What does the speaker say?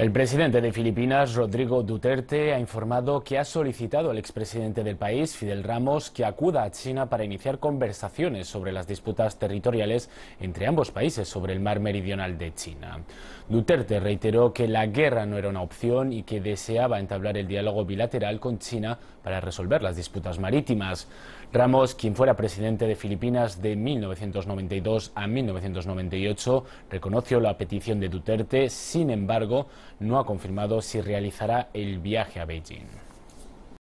El presidente de Filipinas, Rodrigo Duterte, ha informado que ha solicitado al expresidente del país, Fidel Ramos, que acuda a China para iniciar conversaciones sobre las disputas territoriales entre ambos países sobre el mar meridional de China. Duterte reiteró que la guerra no era una opción y que deseaba entablar el diálogo bilateral con China para resolver las disputas marítimas. Ramos, quien fuera presidente de Filipinas de 1992 a 1998, reconoció la petición de Duterte, sin embargo, no ha confirmado si realizará el viaje a Beijing.